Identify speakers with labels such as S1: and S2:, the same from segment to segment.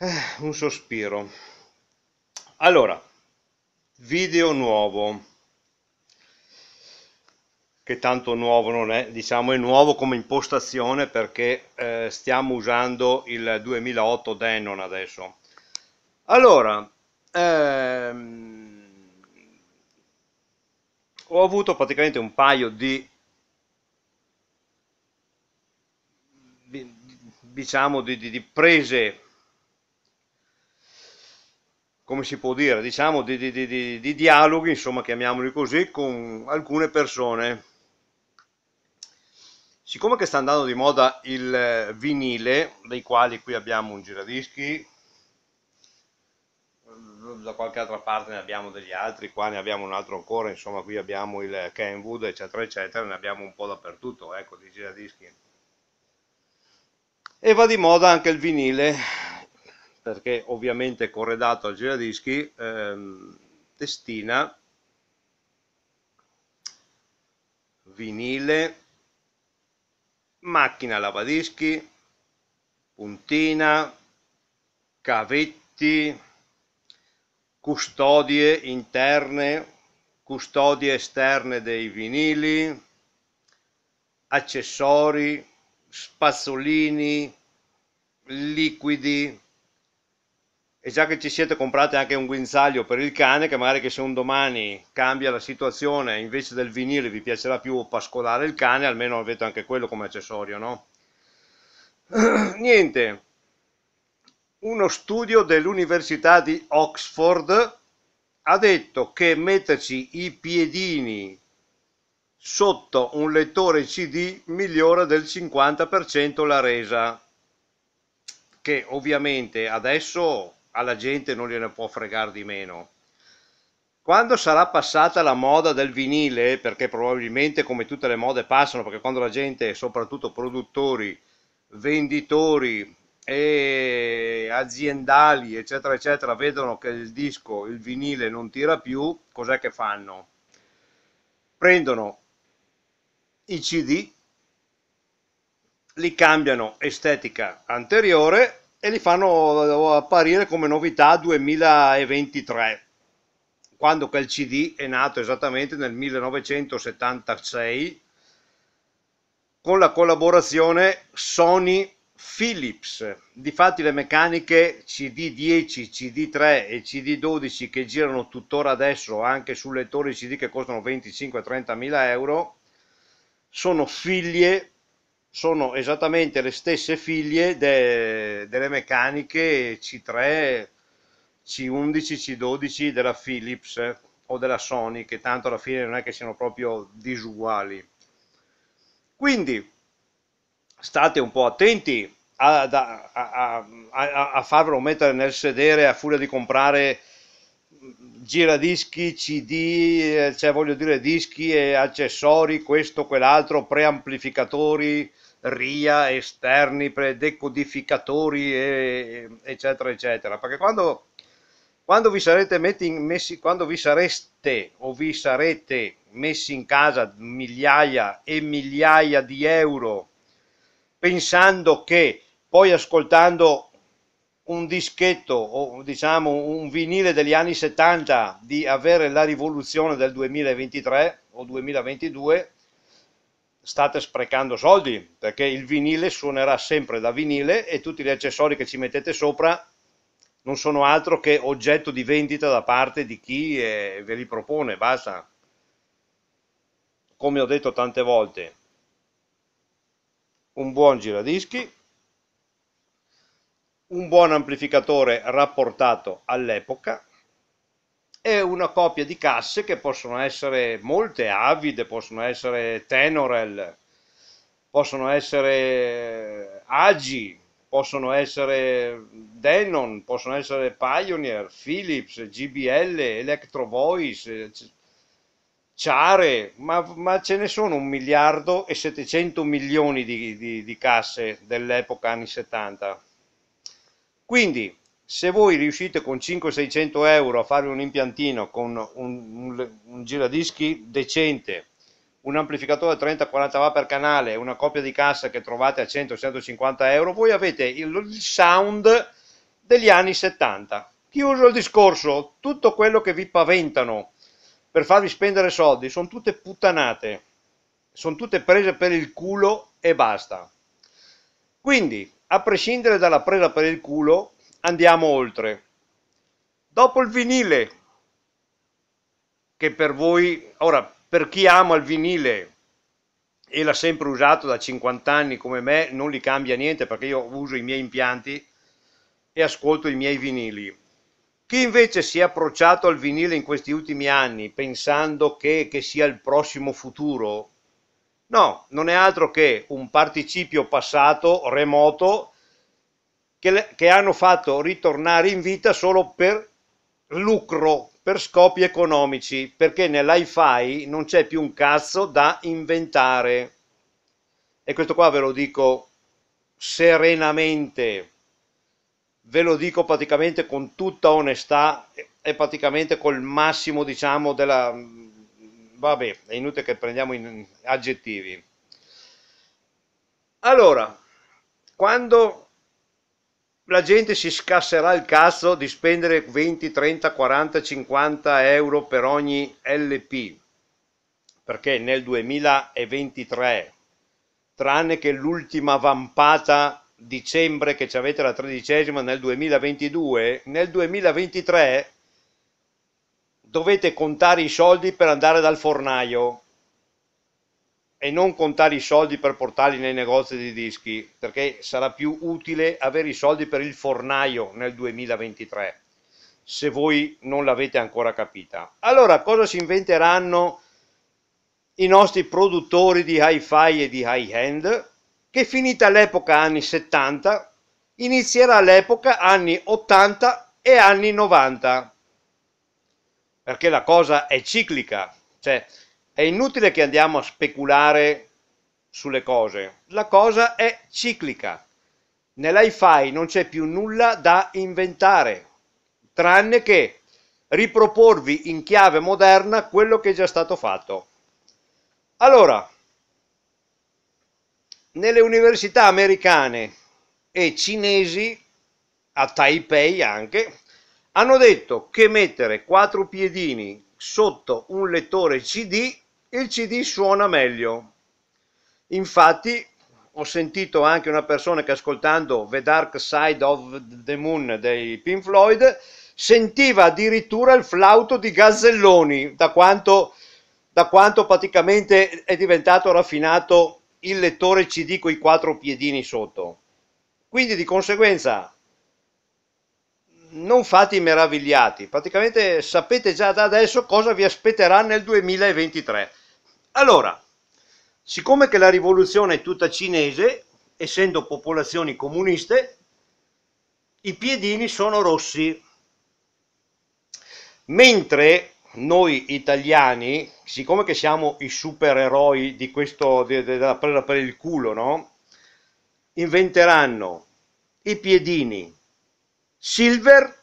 S1: Eh, un sospiro. Allora, video nuovo, che tanto nuovo non è, diciamo è nuovo come impostazione perché eh, stiamo usando il 2008 Denon adesso. Allora, ehm, ho avuto praticamente un paio di diciamo di, di, di prese come si può dire, diciamo di, di, di, di dialoghi, insomma chiamiamoli così, con alcune persone. Siccome che sta andando di moda il eh, vinile, dei quali qui abbiamo un giradischi, mm, da qualche altra parte ne abbiamo degli altri, qua ne abbiamo un altro ancora, insomma qui abbiamo il Kenwood eccetera eccetera, ne abbiamo un po' dappertutto, ecco, di giradischi. E va di moda anche il vinile, perché ovviamente corredato al giradischi, ehm, testina, vinile, macchina lavadischi, puntina, cavetti, custodie interne, custodie esterne dei vinili, accessori, spazzolini, liquidi, e già che ci siete comprate anche un guinzaglio per il cane che magari che se un domani cambia la situazione invece del vinile vi piacerà più pascolare il cane almeno avete anche quello come accessorio no? niente uno studio dell'università di Oxford ha detto che metterci i piedini sotto un lettore cd migliora del 50% la resa che ovviamente adesso alla gente non gliene può fregare di meno. Quando sarà passata la moda del vinile, perché probabilmente come tutte le mode passano, perché quando la gente, soprattutto produttori, venditori e aziendali, eccetera, eccetera, vedono che il disco, il vinile non tira più, cos'è che fanno? Prendono i CD, li cambiano estetica anteriore e li fanno eh, apparire come novità 2023 quando quel CD è nato esattamente nel 1976 con la collaborazione Sony Philips. Difatti le meccaniche CD10, CD3 e CD12 che girano tuttora adesso anche su lettori CD che costano 25-30 mila euro sono figlie sono esattamente le stesse figlie de, delle meccaniche C3, C11, C12 della Philips eh, o della Sony, che tanto alla fine non è che siano proprio disuguali. Quindi state un po' attenti a, a, a, a farvelo mettere nel sedere a furia di comprare giradischi, cd, eh, cioè voglio dire dischi e accessori, questo, quell'altro, preamplificatori, RIA, esterni, decodificatori, e, eccetera, eccetera. Perché quando, quando, vi sarete messi, quando vi sareste o vi sarete messi in casa migliaia e migliaia di euro pensando che poi ascoltando un dischetto o diciamo un vinile degli anni 70 di avere la rivoluzione del 2023 o 2022 state sprecando soldi perché il vinile suonerà sempre da vinile e tutti gli accessori che ci mettete sopra non sono altro che oggetto di vendita da parte di chi eh, ve li propone, basta. Come ho detto tante volte, un buon giradischi un buon amplificatore rapportato all'epoca e una coppia di casse che possono essere molte avide, possono essere Tenorel, possono essere eh, Agi, possono essere Denon, possono essere Pioneer, Philips, GBL, Electro Voice, Ciare, ma, ma, ce ne sono un miliardo e 700 milioni di, di, di casse dell'epoca anni 70. Quindi, se voi riuscite con 500-600 euro a fare un impiantino con un, un, un giradischi decente, un amplificatore 30-40 W per canale, una coppia di cassa che trovate a 100-150 euro, voi avete il sound degli anni 70. Chiuso il discorso, tutto quello che vi paventano per farvi spendere soldi sono tutte puttanate, sono tutte prese per il culo e basta. Quindi a prescindere dalla presa per il culo, andiamo oltre. Dopo il vinile, che per voi, ora, per chi ama il vinile e l'ha sempre usato da 50 anni come me, non gli cambia niente perché io uso i miei impianti e ascolto i miei vinili. Chi invece si è approcciato al vinile in questi ultimi anni pensando che, che sia il prossimo futuro, No, non è altro che un participio passato remoto che, le, che hanno fatto ritornare in vita solo per lucro, per scopi economici, perché nell'hi-fi non c'è più un cazzo da inventare. E questo qua ve lo dico serenamente, ve lo dico praticamente con tutta onestà e praticamente col massimo, diciamo, della vabbè, è inutile che prendiamo in aggettivi. Allora, quando la gente si scasserà il cazzo di spendere 20, 30, 40, 50 euro per ogni LP, perché nel 2023, tranne che l'ultima vampata dicembre che ci avete la tredicesima nel 2022, nel 2023 dovete contare i soldi per andare dal fornaio e non contare i soldi per portarli nei negozi di dischi, perché sarà più utile avere i soldi per il fornaio nel 2023, se voi non l'avete ancora capita. Allora, cosa si inventeranno i nostri produttori di hi-fi e di high-end? Che finita l'epoca anni 70, inizierà l'epoca anni 80 e anni 90 perché la cosa è ciclica, cioè è inutile che andiamo a speculare sulle cose, la cosa è ciclica. Nell'iFi non c'è più nulla da inventare, tranne che riproporvi in chiave moderna quello che è già stato fatto. Allora, nelle università americane e cinesi, a Taipei anche, hanno detto che mettere quattro piedini sotto un lettore CD, il CD suona meglio. Infatti ho sentito anche una persona che ascoltando The Dark Side of the Moon dei Pink Floyd sentiva addirittura il flauto di Gazzelloni, da quanto, da quanto praticamente è diventato raffinato il lettore CD con i quattro piedini sotto. Quindi di conseguenza non fate i meravigliati, praticamente sapete già da adesso cosa vi aspetterà nel 2023. Allora, siccome che la rivoluzione è tutta cinese, essendo popolazioni comuniste, i piedini sono rossi, mentre noi italiani, siccome che siamo i supereroi di questo, della presa per il culo, no? inventeranno i piedini Silver.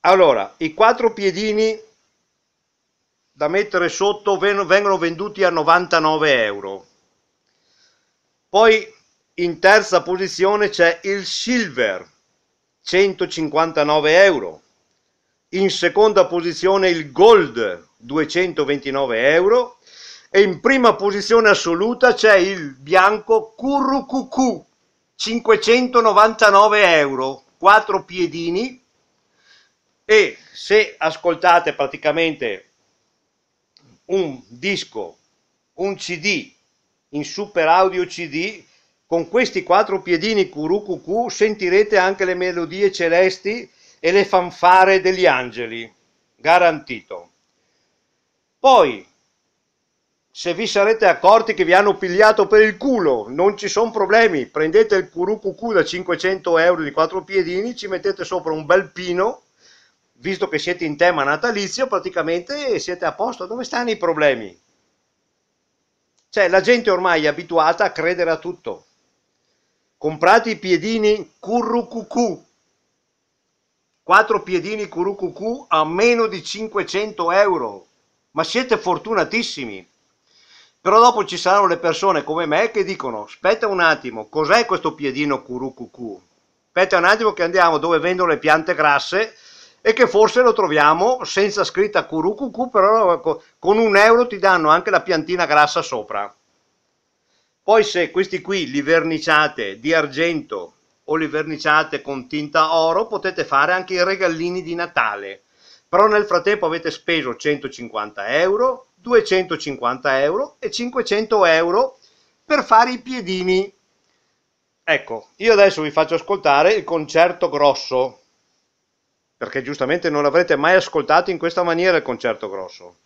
S1: Allora, i quattro piedini da mettere sotto vengono venduti a 99 euro. Poi in terza posizione c'è il Silver, 159 euro. In seconda posizione il Gold, 229 euro. E in prima posizione assoluta c'è il bianco Currucucù, 599 euro, 4 piedini e se ascoltate praticamente un disco, un CD in super audio CD con questi quattro piedini curucucù sentirete anche le melodie celesti e le fanfare degli angeli, garantito. Poi se vi sarete accorti che vi hanno pigliato per il culo, non ci sono problemi, prendete il curucucù da 500 euro di quattro piedini, ci mettete sopra un bel pino, visto che siete in tema natalizio, praticamente siete a posto, dove stanno i problemi? Cioè la gente ormai è abituata a credere a tutto. Comprate i piedini curucucù, quattro piedini curucucù a meno di 500 euro, ma siete fortunatissimi però dopo ci saranno le persone come me che dicono, aspetta un attimo, cos'è questo piedino curucucù? Aspetta un attimo che andiamo dove vendono le piante grasse e che forse lo troviamo senza scritta curucucù, però con un euro ti danno anche la piantina grassa sopra. Poi se questi qui li verniciate di argento o li verniciate con tinta oro, potete fare anche i regalini di Natale. Però nel frattempo avete speso 150 euro, 250 euro e 500 euro per fare i piedini. Ecco, io adesso vi faccio ascoltare il concerto grosso, perché giustamente non l'avrete mai ascoltato in questa maniera il concerto grosso.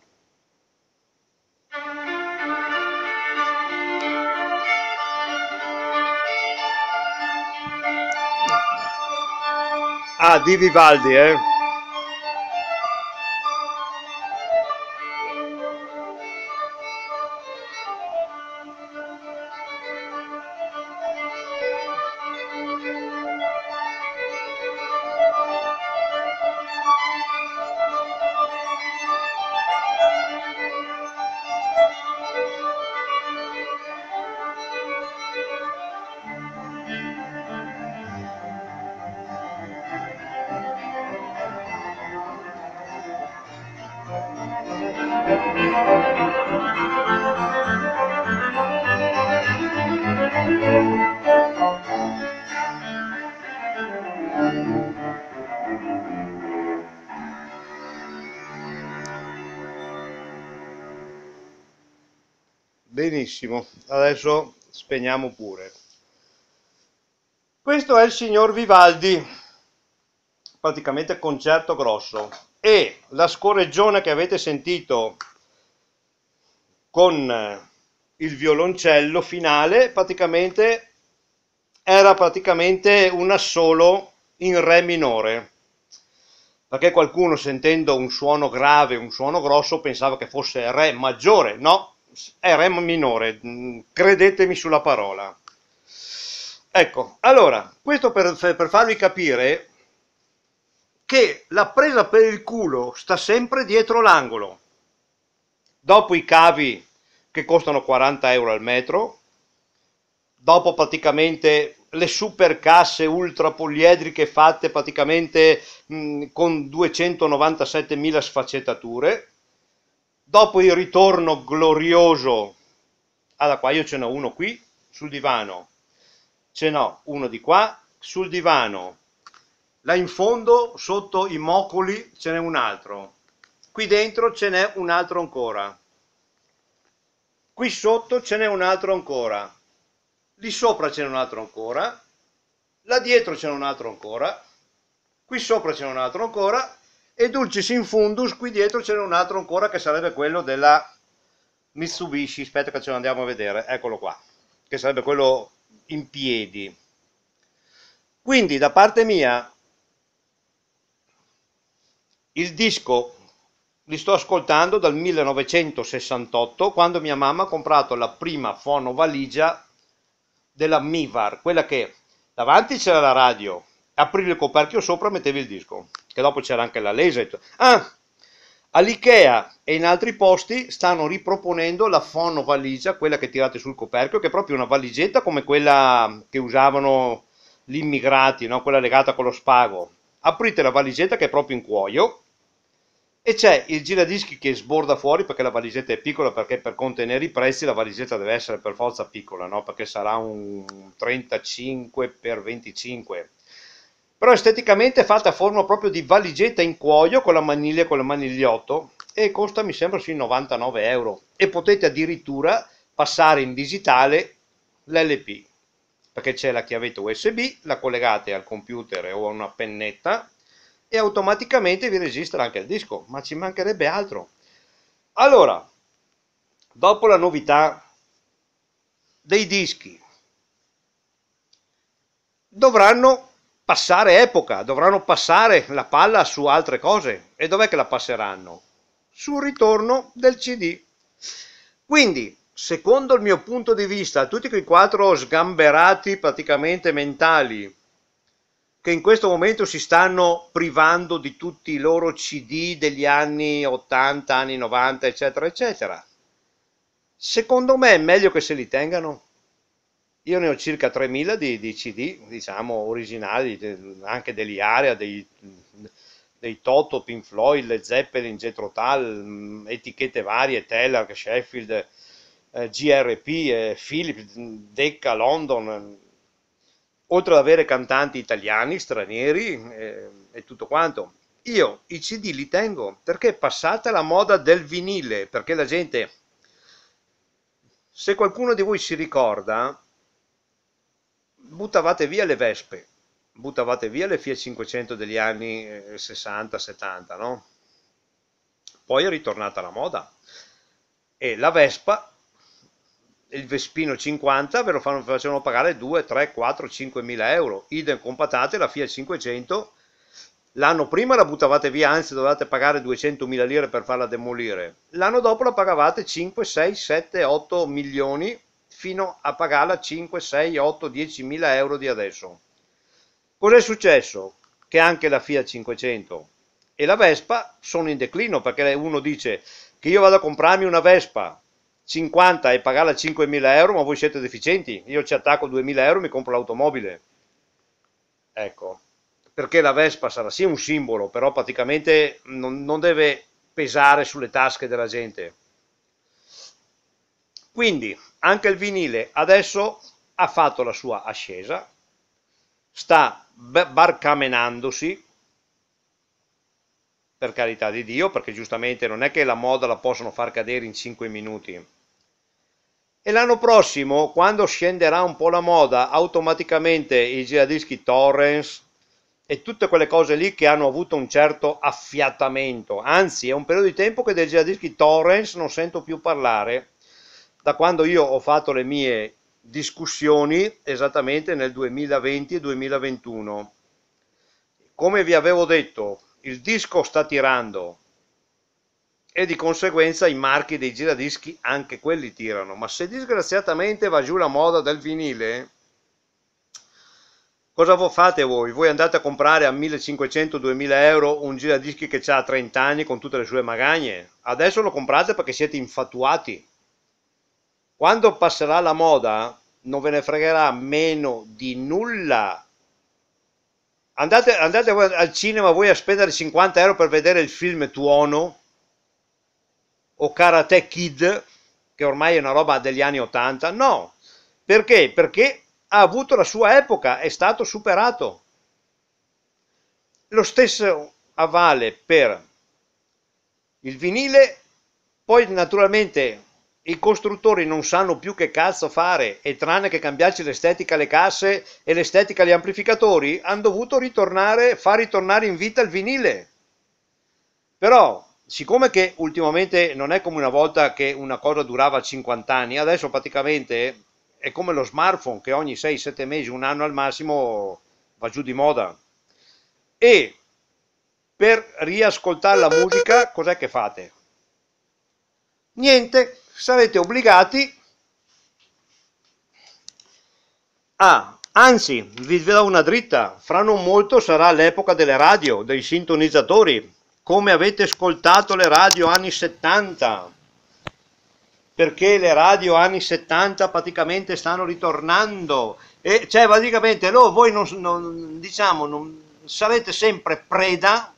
S1: Ah, di Vivaldi, eh? benissimo adesso spegniamo pure questo è il signor Vivaldi praticamente concerto grosso e la scorreggione che avete sentito con eh, il violoncello finale praticamente era praticamente un assolo in re minore perché qualcuno sentendo un suono grave, un suono grosso pensava che fosse re maggiore, no era minore, credetemi sulla parola. Ecco, allora, questo per, per farvi capire che la presa per il culo sta sempre dietro l'angolo. Dopo i cavi che costano 40 euro al metro, dopo praticamente le super casse ultra poliedriche fatte praticamente mh, con 297.000 sfaccettature, Dopo il ritorno glorioso, alla qua io ce n'ho uno qui sul divano, ce n'ho uno di qua sul divano, là in fondo sotto i moccoli ce n'è un altro, qui dentro ce n'è un altro ancora, qui sotto ce n'è un altro ancora, lì sopra ce n'è un altro ancora, là dietro ce n'è un altro ancora, qui sopra ce n'è un altro ancora e Dulcis in Fundus qui dietro c'è un altro ancora che sarebbe quello della Mitsubishi, aspetta che ce lo andiamo a vedere, eccolo qua, che sarebbe quello in piedi. Quindi da parte mia il disco li sto ascoltando dal 1968 quando mia mamma ha comprato la prima fono valigia della Mivar, quella che davanti c'era la radio, aprivi il coperchio sopra e mettevi il disco, che dopo c'era anche la laser. Ah, all'IKEA e in altri posti stanno riproponendo la fono valigia, quella che tirate sul coperchio, che è proprio una valigetta come quella che usavano gli immigrati, no? quella legata con lo spago. Aprite la valigetta che è proprio in cuoio e c'è il giradischi che sborda fuori perché la valigetta è piccola, perché per contenere i prezzi la valigetta deve essere per forza piccola, no? perché sarà un 35 x 25 però esteticamente è fatta a forma proprio di valigetta in cuoio con la maniglia e con il manigliotto e costa mi sembra sui 99 euro e potete addirittura passare in digitale l'LP perché c'è la chiavetta USB, la collegate al computer o a una pennetta e automaticamente vi registra anche il disco, ma ci mancherebbe altro. Allora, dopo la novità dei dischi, dovranno passare epoca, dovranno passare la palla su altre cose. E dov'è che la passeranno? Sul ritorno del CD. Quindi, secondo il mio punto di vista, tutti quei quattro sgamberati praticamente mentali che in questo momento si stanno privando di tutti i loro CD degli anni 80, anni 90, eccetera, eccetera. Secondo me è meglio che se li tengano io ne ho circa 3000 di, di CD, diciamo, originali, de, anche degli Area, dei, dei Toto, Pink Floyd, Le Zeppelin, Getro Tal, mm, etichette varie, Teller, Sheffield, eh, GRP, eh, Philips, Decca, London, eh, oltre ad avere cantanti italiani, stranieri eh, e tutto quanto. Io i CD li tengo perché è passata la moda del vinile, perché la gente, se qualcuno di voi si ricorda, buttavate via le Vespe, buttavate via le Fiat 500 degli anni 60-70, eh, no? Poi è ritornata la moda e la Vespa, il Vespino 50 ve lo fanno, facevano pagare 2, 3, 4, 5 mila euro, idem con patate la Fiat 500 L'anno prima la buttavate via, anzi dovevate pagare 200 mila lire per farla demolire. L'anno dopo la pagavate 5, 6, 7, 8 milioni fino a pagarla 5, 6, 8, 10 mila euro di adesso. Cos'è successo? Che anche la Fiat 500 e la Vespa sono in declino perché uno dice che io vado a comprarmi una Vespa 50 e pagarla 5.000 euro ma voi siete deficienti, io ci attacco 2.000 euro e mi compro l'automobile. Ecco, perché la Vespa sarà sì un simbolo, però praticamente non, non deve pesare sulle tasche della gente. Quindi anche il vinile adesso ha fatto la sua ascesa, sta barcamenandosi, per carità di Dio, perché giustamente non è che la moda la possono far cadere in 5 minuti. E l'anno prossimo, quando scenderà un po' la moda, automaticamente i giradischi Torrens e tutte quelle cose lì che hanno avuto un certo affiatamento, anzi è un periodo di tempo che dei giradischi Torrens non sento più parlare, da quando io ho fatto le mie discussioni esattamente nel 2020-2021. e Come vi avevo detto, il disco sta tirando e di conseguenza i marchi dei giradischi anche quelli tirano, ma se disgraziatamente va giù la moda del vinile, cosa fate voi? Voi andate a comprare a 1500-2000 euro un giradischi che ha 30 anni con tutte le sue magagne? Adesso lo comprate perché siete infatuati quando passerà la moda non ve ne fregherà meno di nulla. Andate, andate al cinema voi a spendere 50 euro per vedere il film Tuono o Karate Kid, che ormai è una roba degli anni 80. No, perché? Perché ha avuto la sua epoca, è stato superato. Lo stesso avvale per il vinile, poi naturalmente i costruttori non sanno più che cazzo fare e tranne che cambiarci l'estetica alle casse e l'estetica agli amplificatori, hanno dovuto ritornare, far ritornare in vita il vinile. Però, siccome che ultimamente non è come una volta che una cosa durava 50 anni, adesso praticamente è come lo smartphone che ogni 6-7 mesi, un anno al massimo va giù di moda. E per riascoltare la musica, cos'è che fate? Niente, sarete obbligati a, anzi vi svelerò una dritta, fra non molto sarà l'epoca delle radio, dei sintonizzatori, come avete ascoltato le radio anni 70, perché le radio anni 70 praticamente stanno ritornando, e cioè praticamente no, voi non, non, diciamo, non, sarete sempre preda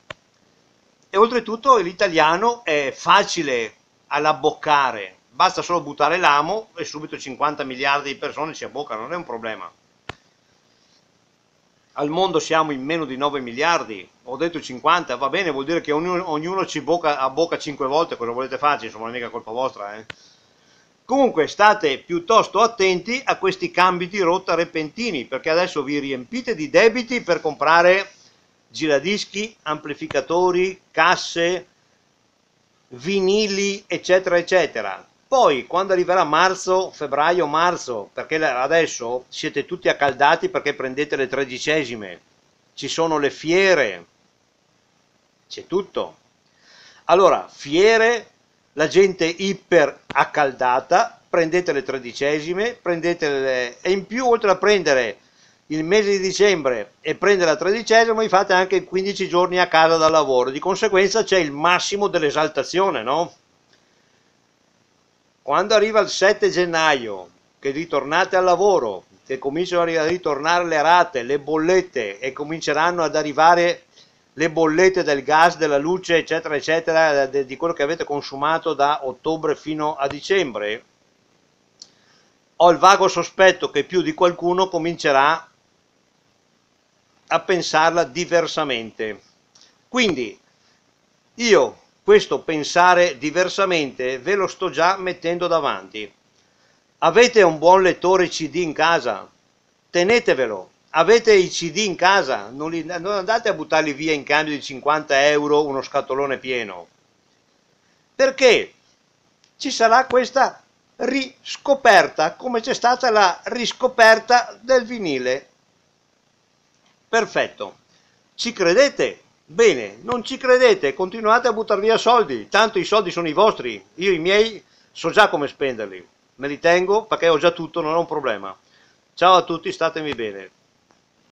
S1: e oltretutto l'italiano è facile all'abboccare basta solo buttare l'amo e subito 50 miliardi di persone si abboccano, non è un problema. Al mondo siamo in meno di 9 miliardi, ho detto 50, va bene, vuol dire che ognuno, ognuno ci bocca, abbocca 5 volte, cosa volete farci, insomma non è mica colpa vostra. Eh? Comunque state piuttosto attenti a questi cambi di rotta repentini, perché adesso vi riempite di debiti per comprare giradischi, amplificatori, casse, vinili, eccetera, eccetera poi quando arriverà marzo, febbraio, marzo, perché adesso siete tutti accaldati perché prendete le tredicesime, ci sono le fiere, c'è tutto. Allora, fiere, la gente iper accaldata, prendete le tredicesime, prendete le... e in più oltre a prendere il mese di dicembre e prendere la tredicesima, vi fate anche 15 giorni a casa dal lavoro, di conseguenza c'è il massimo dell'esaltazione, no? Quando arriva il 7 gennaio, che ritornate al lavoro, che cominciano a ritornare le rate, le bollette e cominceranno ad arrivare le bollette del gas, della luce, eccetera, eccetera, eh, di quello che avete consumato da ottobre fino a dicembre, ho il vago sospetto che più di qualcuno comincerà a pensarla diversamente. Quindi io questo pensare diversamente ve lo sto già mettendo davanti. Avete un buon lettore CD in casa? Tenetevelo. Avete i CD in casa? Non, li, non andate a buttarli via in cambio di 50 euro uno scatolone pieno. Perché ci sarà questa riscoperta, come c'è stata la riscoperta del vinile. Perfetto. Ci credete Bene, non ci credete, continuate a buttare via soldi, tanto i soldi sono i vostri, io i miei so già come spenderli, me li tengo perché ho già tutto, non ho un problema. Ciao a tutti, statemi bene.